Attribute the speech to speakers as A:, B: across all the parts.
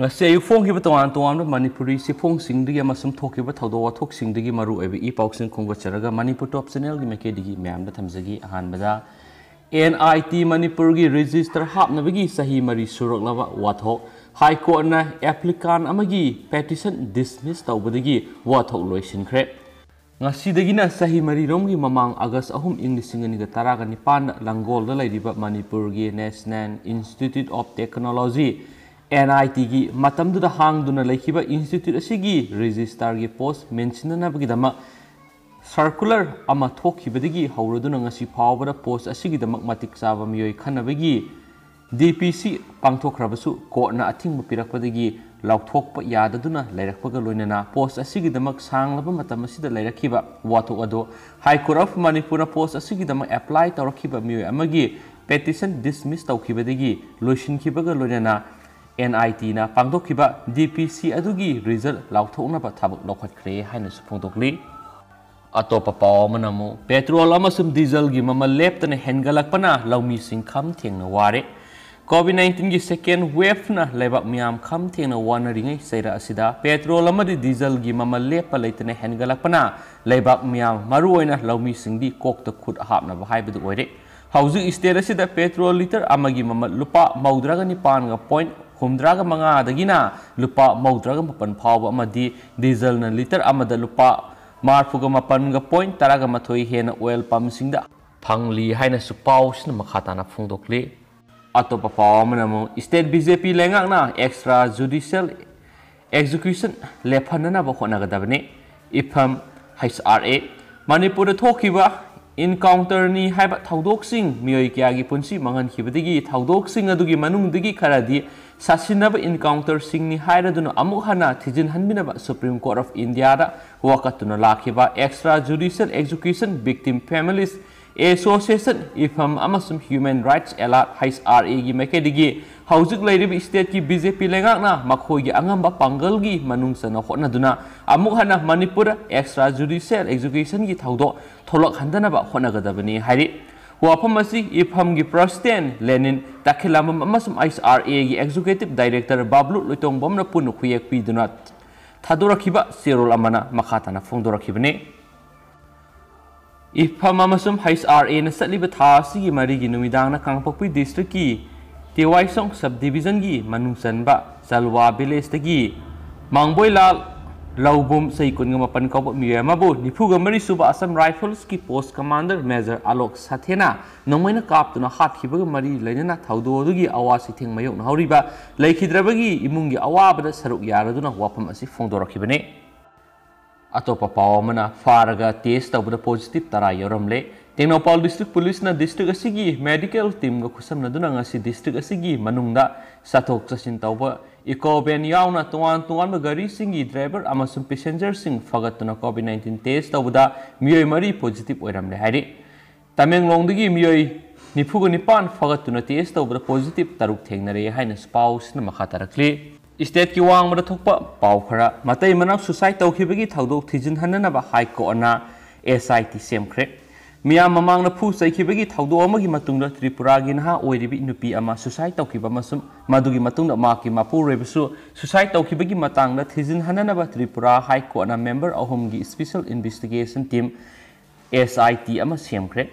A: ngasi ayu phong ki batawan tawam no manipuri si phong sing digi ama sum thok ki ba thodo wa thok sing digi maru ebi e pauk sing khongwa charaga manipur top channel gi meke digi ma'am da thamjagi ahan bada NIT manipur gi register hap na bigi sahi mari surok lawa wathok high court na applicant amagi petition dismiss tawbadagi wathok loisin khre ngasidagina sahi mari romgi mamang august ahum english ngani ga taraga nipan langol da lairiba manipur gi national institute of technology N I T की मतम हांगब institute की register की post मेन्द circular हौरदनाव post मटिक चाब मो खी डी पी सी पाथ्रबू कोर्टना अथिब पीरपी लौटप यादना पोस्ट सांगब वाथो अद high court of Manipur post apply तौर मोय पेटिशन डिसमिस्ब लोनना NIT na kiba DPC adugi result lauthoknaba thabak lokhatkre haina su phongdokli atopa manamu petrol sum diesel gi mama lep leptane lau laumi sing kham thengna ware covid 19 gi second wave na lebak miam kham thengna ringai saira asida petrol di diesel gi mama lep lepa leitane pana lebak miam maruoina laumi sing di kok kokta khut hapna ba haibedu oire hauzu istirahat sih petrol liter amagi mama lupa mau draga pan ga point ꯍꯨꯝꯗ꯭ꯔꯥꯒ ꯃꯉꯥꯗꯒꯤꯅ ꯂꯨꯄꯥ ꯃꯧꯗ꯭ꯔꯥꯒ ꯃꯥꯄꯟ ꯐꯥꯎꯕ ꯑꯃꯗꯤ ꯗꯤꯖꯜꯅ litre ꯑꯃꯗ ꯂꯨꯄꯥ ꯃꯥꯔꯐꯨꯒ ꯃꯥꯄꯟꯒ point ꯇꯔꯥꯒ ꯃꯥꯊꯣꯏ ꯍꯦꯟꯅ ꯑꯣꯏꯜ ꯄꯝꯁꯤꯡꯗ ꯐꯪꯂꯤ ꯍꯥꯏꯅꯁꯨ ꯄꯥꯎꯁꯤꯅ ꯃꯈꯥ ꯇꯥꯅ ꯐꯣꯡꯗꯣꯛꯂꯤ ꯑꯇꯣꯞꯄ ꯄꯥꯎ ꯑꯃꯅ ꯑꯃꯨꯛ ꯏꯁꯇꯦꯠ ꯕꯤ ꯖꯦ ꯄꯤ ꯂꯩꯉꯥꯛꯅ ꯑꯦꯛꯁꯇ꯭ꯔꯥ ꯖꯨꯗꯤꯁꯤꯌꯦꯜ ꯑꯦꯛꯖꯤꯀ꯭ꯌꯨꯁꯟ ꯂꯦꯞꯍꯟꯅꯅꯕ ꯍꯣꯠꯅꯒꯗꯕꯅꯤ ꯏꯐꯝ ꯍꯩꯆ ꯑꯥꯔ ꯑꯦ ꯃꯅꯤꯄꯨꯔꯗ ꯊꯣꯛꯈꯤꯕ ꯏꯟꯀꯥꯎꯟꯇꯔꯅꯤ ꯍꯥꯏꯕ ꯊꯧꯗꯣꯛꯁꯤꯡ ꯃꯤꯑꯣꯏ ꯀꯌꯥꯒꯤ ꯄꯨꯟꯁꯤ ꯃꯥꯡꯍꯟꯈꯤꯕꯗꯒꯤ ꯊꯧꯗꯣꯛꯁꯤꯡ ꯑꯗꯨꯒꯤ ꯃꯅꯨꯡꯗꯒꯤ ꯈꯔꯗꯤ सासीनब इनकाउंटर सिंह हायरदुन अमुक सुप्रीम कोर्ट ऑफ इंडिया दा वकतुन लाखिबा extra judicial education victim families association इफम अमसुम ह्यूमन राइट्स एलाट हाइस आर ए की मेकेदिगी हौजिक स्टेट की बीजेपी लेंगाकना मखोय की अंगम की मनुंग सन होनदुना अमुक हना मणिपुर एक्स्ट्रा जुडिशियल एजुकेशन की थौदो थोलक हंदनब वफमसी इफमगी president Lenin Takhellambam I R A executive director Babloo Loitongbam पुनुखुएक थादोरखिब सेरोल मखाता फोंदोरखिबने इफम हईस आर ए चलब था मरी कांगपी डिस्ट्रिक की तेवाईसों सब डिविजन की मनु चलवा विलेज मंगबोई लाल लौबोम सई कुनगमपन कौब मियमबु निफुगमरी सुब असम राइफल्स की पोस्ट कमांडर मेजर आलोक साथेना नमोइन कापतुना हाथखिब मरी लेना थौदोदुगी अवासी सिथे मयो नहौरिबा लेखिद्रबगी इमुंगी अवाबद सरुक यारदुना वाफम असि फोंदोरखिबने अतोपा पावमना फारगा टेस्ट तबुद पॉजिटिव तरा योरमले Tim Naupal District Police district asigi medical team ga kusamnaduna ngasi district asigi manungda satu sasin tawba eco van yauna na tuan tuan gari singi driver amasung passenger sing fagatuna covid 19 test tawda miyoi mari oiram oiramle hari tamenglong digi miyoi nifugu nipan fagatuna test tawba positif taruk thengnare na spouse na makha tarakli mada की वांग मर थोप पाउ खरा मते मना suicide तौखिबगी थादोक na bahai बा हाई कोना एसआईटी सेमख्रे ꯃꯤꯌꯥꯝ ꯃꯃꯥꯡꯗ ꯐꯨ ꯆꯩꯈꯤꯕꯒꯤ ꯊꯧꯗꯣꯛ ꯑꯃꯒꯤ ꯃꯇꯨꯡꯗ ꯇ꯭ꯔꯤꯄꯨꯔꯥꯒꯤ ꯅꯍꯥ ꯑꯣꯏꯔꯤꯕ ꯅꯨꯄꯤ ꯑꯃ ꯁꯨꯁꯥꯏꯠ ꯇꯧꯈꯤꯕ ꯑꯃꯁꯨꯡ ꯃꯗꯨꯒꯤ ꯃꯇꯨꯡꯗ ꯃꯍꯥꯛꯀꯤ ꯃꯄꯨꯔꯣꯏꯕꯁꯨ ꯁꯨꯁꯥꯏꯠ ꯇꯧꯈꯤꯕꯒꯤ ꯃꯇꯥꯡꯗ ꯊꯤꯖꯤꯟꯍꯟꯅꯅꯕ ꯇ꯭ꯔꯤꯄꯨꯔꯥ ꯍꯥꯏ ꯀꯣꯔꯠꯅ ꯃꯦꯝꯕꯔ ꯑꯍꯨꯝꯒꯤ special investigation team S I T ꯑꯃ ꯁꯦꯝꯈ꯭ꯔꯦ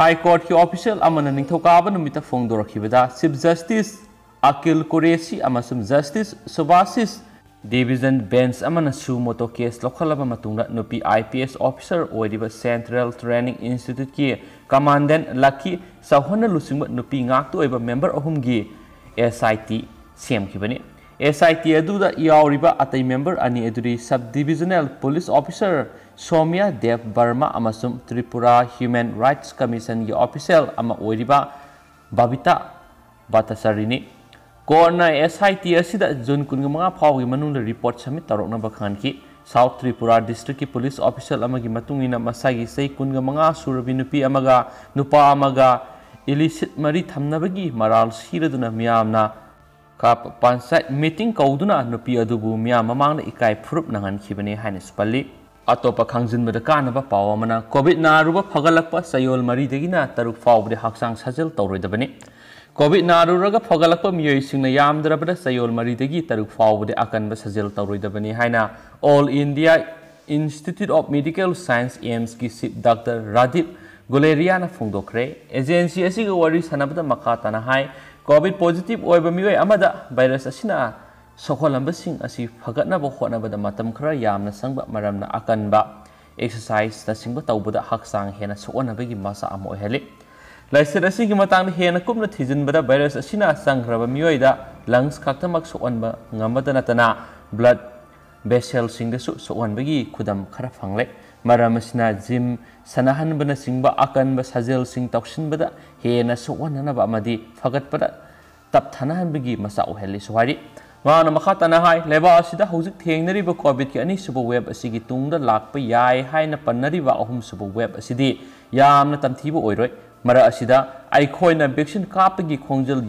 A: ꯍꯥꯏ ꯀꯣꯔꯠꯀꯤ ꯑꯣꯐꯤꯁꯦꯜ ꯑꯃꯅ ꯅꯤꯡꯊꯧꯀꯥꯕ ꯅꯨꯃꯤꯠꯇ ꯐꯣꯡꯗꯣꯔꯛꯈꯤꯕꯗ ꯆꯤꯞ ꯖꯁꯇꯤꯁ ꯑꯀꯤꯜ ꯀꯨꯔꯦꯁꯤ ꯑꯃꯁꯨꯡ ꯖꯁꯇꯤꯁ ꯁꯨꯕꯥꯁꯤꯁ डिविजन बेंच अमन मोटो केस लौखलब नुपी आई पी एस ऑफिसर ओब सेंट्रल ट्रेनिंग इंस्टीट्यूट की कमांडेंट लकी चौहन लुचिब नुपी गाक्त मेंबर अहम की एस आई टी सेमखिबने एस आई टी अदूद अतई मेंबर अनी sub divisional police officer Soumya Dev Barma Tripura human rights commission की ऑफिसल बबिता भट्टाचारी ꯀꯣꯔꯠꯅ ꯑꯦꯁ ꯑꯥꯏ ꯇꯤ ꯑꯁꯤꯗ ꯖꯨꯟ ꯀꯨꯟꯒ ꯃꯉꯥ ꯐꯥꯎꯕꯒꯤ ꯃꯅꯨꯡꯗ ꯔꯤꯄꯣꯔꯠ ꯁꯕꯃꯤꯠ ꯇꯧꯔꯛꯅꯕ ꯈꯟꯈꯤ ꯁꯥꯎꯠ ꯇ꯭ꯔꯤꯄꯨꯔꯥ ꯗꯤꯁꯇ꯭ꯔꯤꯛꯀꯤ ꯄꯨꯂꯤꯁ ꯑꯣꯐꯤꯁꯦꯜ ꯑꯃꯒꯤ ꯃꯇꯨꯡꯏꯟꯅ ꯃꯁꯥꯒꯤ ꯆꯍꯤ ꯀꯨꯟꯒ ꯃꯉꯥ ꯁꯨꯔꯕꯤ ꯅꯨꯄꯤ ꯑꯃꯒ ꯅꯨꯄꯥ ꯑꯃꯒ ꯏꯂꯤꯁꯤꯠ ꯃꯔꯤ ꯊꯝꯅꯕꯒꯤ ꯃꯔꯥꯜ ꯁꯤꯔꯗꯨꯅ ꯃꯤꯌꯥꯝꯅ ꯄꯟꯆꯥꯌꯠ ꯃꯤꯇꯤꯡ ꯀꯧꯗꯨꯅ ꯅꯨꯄꯤ ꯑꯗꯨꯕꯨ ꯃꯤꯌꯥꯝ ꯃꯃꯥꯡꯗ ꯏꯀꯥꯏ ꯐꯨꯔꯨꯞꯅꯍꯟꯈꯤꯕꯅꯤ ꯍꯥꯏꯅꯁꯨ ꯄꯜꯂꯤ ꯑꯇꯣꯞꯄ ꯈꯪꯖꯤꯟꯕꯗ ꯀꯥꯟꯅꯕ ꯄꯥꯎ ꯑꯃꯅ ꯀꯣꯚꯤꯗ ꯅꯥꯔꯨꯕ ꯐꯒꯠꯂꯛꯄ ꯆꯌꯣꯜ ꯃꯔꯤꯗꯒꯤꯅ ꯇꯔꯨꯛ ꯐꯥꯎꯕꯗꯤ ꯍꯛꯆꯥꯡ ꯁꯥꯖꯦꯜ ꯇꯧꯔꯣꯏꯗꯕꯅꯤ covid naru raga fagalak pa miyoi na yam dra bada sayol mari de taruk faw akan ba sajel tawroi da bani haina all india institute of medical science aims ki sip dr radip guleria na phungdokre agency asi ga wari sanabda makata na hai covid positive oe ba miyoi amada virus asina sokolam sing asi fagat na bokho na da matam kara yam na sangba maram na akan ba exercise ba tau tawbada hak sang hena sokona ba gi masa amoi helik Laisir asing ki matang dihe na kum na tijin bada virus asina asang raba miwai da lungs kakta mak suwan ba ngamata tana blood vessel sing su suwan bagi kudam kara lek mara masina jim sanahan bana sing ba akan ba sazel sing sin bada he na suwan na na ba madi fagat bada tap tanahan bagi masa uheli suwari ma na kata nah hai, leba asih dah hujuk nari ba kovit ki ani sebuah web asih gitung dah lak pe yai hai na pan nari ba ohum sebuah web asih di yam na tam tibu oiroi मरखोन vaccine कापी खोजल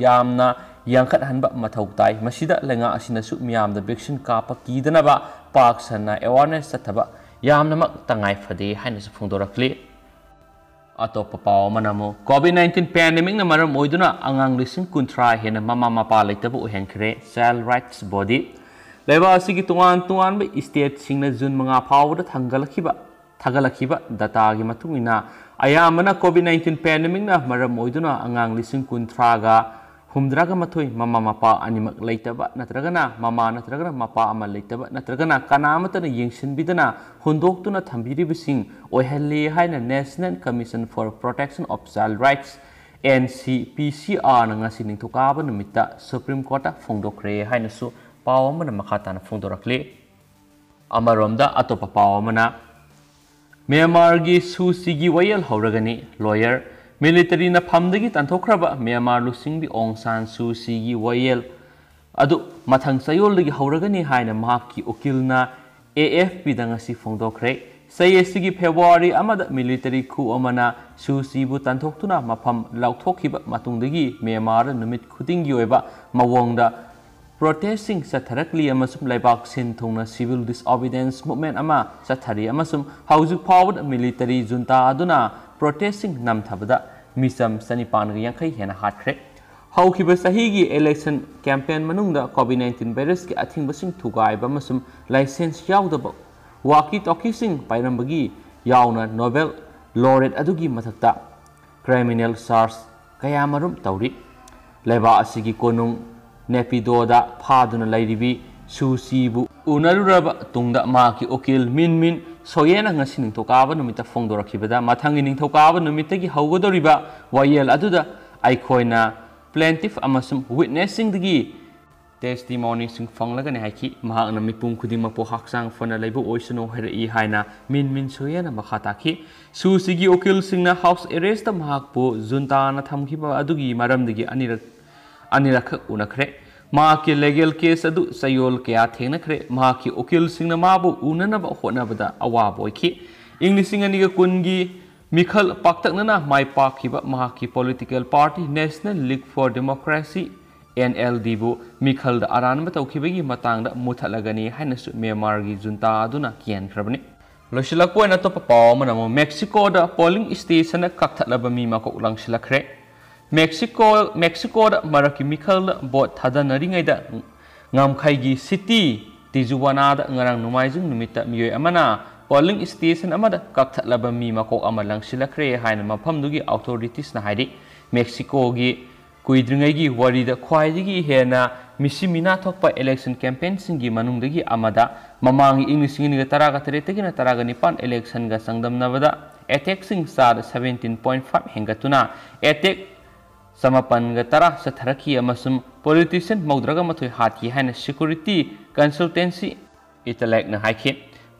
A: यांखत लेंगु मैम vaccine काप कीदनब पाक सन एवरनेस चब याम तंगाई फदे फोदी अतोप पावु कोविड नाइन्टीन पेंडेमिकम होना आगाम कुंथ्रा हेन ममा मपा लेते उहेंखरें चाइल राइट्स बोडी लेबा तुवा तुवाब इस्टेट जून मंगा फाउद थल tagalakiba data gi matungina ayamana covid 19 pandemic na maram moiduna angang lising kuntra ga humdra ga mathoi mama mapa animak leitaba natragana mama na mapa ama leitaba natragana kana amatana yingshin bidana hundoktuna thambiri bising oihalli haina national commission for protection of child rights NCPCR na nga sining to kaba numita Supreme Court fungdokre haina su pawamana makata na fungdorakli amaromda atopa pawamana ꯃ꯭ꯌꯥꯟꯃꯥꯔꯒꯤ ꯁꯨ ꯁꯤꯒꯤ ꯋꯥꯌꯦꯜ ꯍꯧꯔꯒꯅꯤ lawyer ꯃꯤꯂꯤꯇꯔꯤꯅ ꯐꯝꯗꯒꯤ ꯇꯥꯟꯊꯣꯛꯈ꯭ꯔꯕ Myanmar ꯂꯨꯆꯤꯡꯕꯤ ꯑꯣꯡ ꯁꯥꯟ ꯁꯨ ꯁꯤꯒꯤ ꯋꯥꯌꯦꯜ ꯑꯗꯨ ꯃꯊꯪ ꯆꯌꯣꯜꯗꯒꯤ ꯍꯧꯔꯒꯅꯤ ꯍꯥꯏꯅ ꯃꯍꯥꯛꯀꯤ ꯎꯀꯤꯜꯅ ꯑꯦ ꯑꯦꯐ ꯄꯤꯗ ꯉꯁꯤ ꯐꯣꯡꯗꯣꯛꯈ꯭रे ꯆꯩ ꯑꯁꯤꯒꯤ ꯐꯦꯕ꯭ꯔꯨꯋꯥꯔꯤ ꯑꯃꯗ ꯃꯤꯂꯤꯇꯔꯤ ꯈꯨ ꯑꯃꯅ ꯁꯨ ꯁꯤꯕꯨ ꯇꯥꯟꯊꯣꯛꯇꯨꯅ ꯃꯐꯝ ꯂꯥꯎꯊꯣꯛꯈꯤꯕ ꯃꯇꯨꯡꯗꯒꯤ ꯃ꯭ꯌꯥꯟꯃꯥꯔꯗ ꯅꯨꯃꯤꯠ ꯈꯨꯗꯤꯡꯒꯤ ꯑꯣꯏꯕ ꯃꯑꯣꯡꯗ ꯄ꯭ꯔꯣꯇꯦꯁꯁꯤꯡ ꯆꯠꯊꯔꯛꯂꯤ ꯑꯃꯁꯨꯡ ꯂꯩꯕꯥꯛ ꯁꯤꯟ ꯊꯨꯡꯅ ꯁꯤꯚꯤꯜ ꯗꯤꯁꯑꯣꯕꯤꯗꯦꯟꯁ ꯃꯨꯞꯃꯦꯟ ꯑꯃ ꯆꯠꯊꯔꯤ ꯑꯃꯁꯨꯡ ꯍꯧꯖꯤꯛ ꯐꯥꯎꯕꯗ ꯃꯤꯂꯤꯇꯔꯤ ꯖꯨꯟꯇꯥ ꯑꯗꯨꯅ ꯄ꯭ꯔꯣꯇꯦꯁꯁꯤꯡ ꯅꯝꯊꯕꯗ ꯃꯤꯆꯝ ꯆꯅꯤꯄꯥꯟꯒ ꯌꯥꯡꯈꯩ ꯍꯦꯟꯅ ꯍꯥꯠꯈ꯭ꯔꯦ ꯍꯧꯈꯤꯕ ꯆꯍꯤꯒꯤ ꯏꯂꯦꯛꯁꯟ ꯀꯦꯝꯄꯦꯟ ꯃꯅꯨꯡꯗ ꯀꯣꯚꯤꯠ ꯅꯥꯏꯟꯇꯤꯟ ꯚꯥꯏꯔꯁꯀꯤ ꯑꯊꯤꯡꯕꯁꯤꯡ ꯊꯨꯒꯥꯏꯕ ꯑꯃꯁꯨꯡ ꯂꯥꯏꯁꯦꯟꯁ ꯌꯥꯎꯗꯕ ꯋꯥꯀꯤ ꯇꯣꯀꯤꯁꯤꯡ ꯄꯥꯏꯔꯝꯕꯒꯤ ꯌꯥꯎꯅ ꯅꯣꯕꯦꯜ ꯂꯣꯔꯦꯠ ꯑꯗꯨꯒꯤ ꯃꯊꯛꯇ ꯀ꯭ꯔꯥꯏꯃꯤꯅꯦꯜ ꯆꯥꯔꯖ ꯀꯌꯥꯃꯔꯨꯝ ꯇꯧꯔꯤ ꯂꯩꯕꯥꯛ ꯑꯁꯤꯒꯤ ꯀꯣꯅꯨꯡ नेपिडोदा फादुन लेरिबी सुसीबु उनरुरब तुंगद माकी ओकिल मिन मिन सोयेन ngasi ningthokaba numita phongdorakibada mathangi ningthokaba numita gi hawgodoriba wayel aduda aikhoina plaintiff amasum witnessing digi testimony sing phonglaga ne haiki mahakna mipung khudima po haksang phona leibu oisno hera i haina min min soyena makhata ki su sigi okil singna house arrest mahak po junta na thamkhiba adugi maram digi anirak अनिरख उनखरे माँ के legal case चयोल क्या थेनखरे माँ की उकील माबू उनब होनबद अवाब होखी इंग लिंग अनीग कुन की मिखल पाक्तना माई पाखीब माँ की party national league for democracy N L D बु मिखल अरानब तौखीबगी मतंग मुथलगनी है म्यांमार की जुंता केंद्रबने लोसलप अतोप पाव मेक्सीकोद पोलिंग स्टेशन कक्थलब मी मको लंसलखरे मेक्सिको मेक्सिको मरक मिखल बोट थादनरीद ngam city tijuwana da ngarang numaijung numita miyoi amana polling station amada kakthatlaba mi makok amalang silakre haina mapham dugi authorities na haidi mexico gi kuidringai gi wari da khwaidigi hena misimina thokpa election campaign singi manungdagi amada mamang ing singi ga taraga terete gi na taraga nipan election ga sangdam nabada attack sing sar 17.5 hengatuna attack ꯆꯃꯥꯄꯟꯒ ꯇꯔꯥ ꯆꯠꯊꯔꯛꯈꯤ ꯑꯃꯁꯨꯡ politician ꯃꯧꯗ꯭ꯔꯒ ꯃꯥꯊꯣꯏ ꯍꯥꯠꯈꯤ ꯍꯥꯏꯅ security consultancy ꯏꯇꯂꯦꯛꯅ ꯍꯥꯏꯈꯤ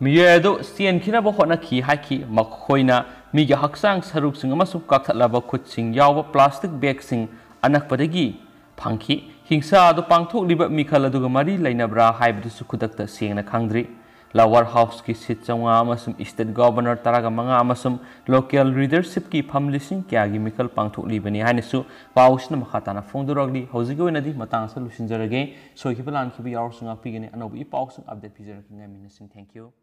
A: ꯃꯤꯑꯣꯏ ꯑꯗꯨ ꯆꯦꯟꯈꯤꯅꯕ ꯍꯣꯠꯅꯈꯤ ꯍꯥꯏꯈꯤ ꯃꯈꯣꯏꯅ ꯃꯤꯒꯤ ꯍꯛꯆꯥꯡ ꯁꯔꯨꯛꯁꯤꯡ ꯑꯃꯁꯨꯡ ꯀꯛꯊꯠꯂꯕ ꯈꯨꯠꯁꯤꯡ ꯌꯥꯎꯕ ꯄ꯭ꯂꯥꯁꯇꯤꯛ ꯕꯦꯒꯁꯤꯡ ꯑꯅꯛꯄꯗꯒꯤ ꯐꯪꯈꯤ ꯍꯤꯡꯁꯥ ꯑꯗꯨ ꯄꯥꯡꯊꯣꯛꯂꯤꯕ ꯃꯤꯈꯜ ꯑꯗꯨꯒ ꯃꯔꯤ ꯂꯩꯅꯕ꯭ꯔꯥ ꯍꯥꯏꯕꯗꯨꯁꯨ ꯈꯨꯗꯛꯇ ꯁꯦꯡꯅ ꯈꯪꯗ꯭ꯔꯤ la warehouse ki sit changa amasum state governor taraga manga amasum local leadership ki pham lising kya gi mikal pangthuk li bani haina su pausna makhatana phongduragli hojigi wenadi matang sa lusin jarage so ki plan ki bi yaur sunga pigene anobi pausung update pijer ki ngami nasin thank you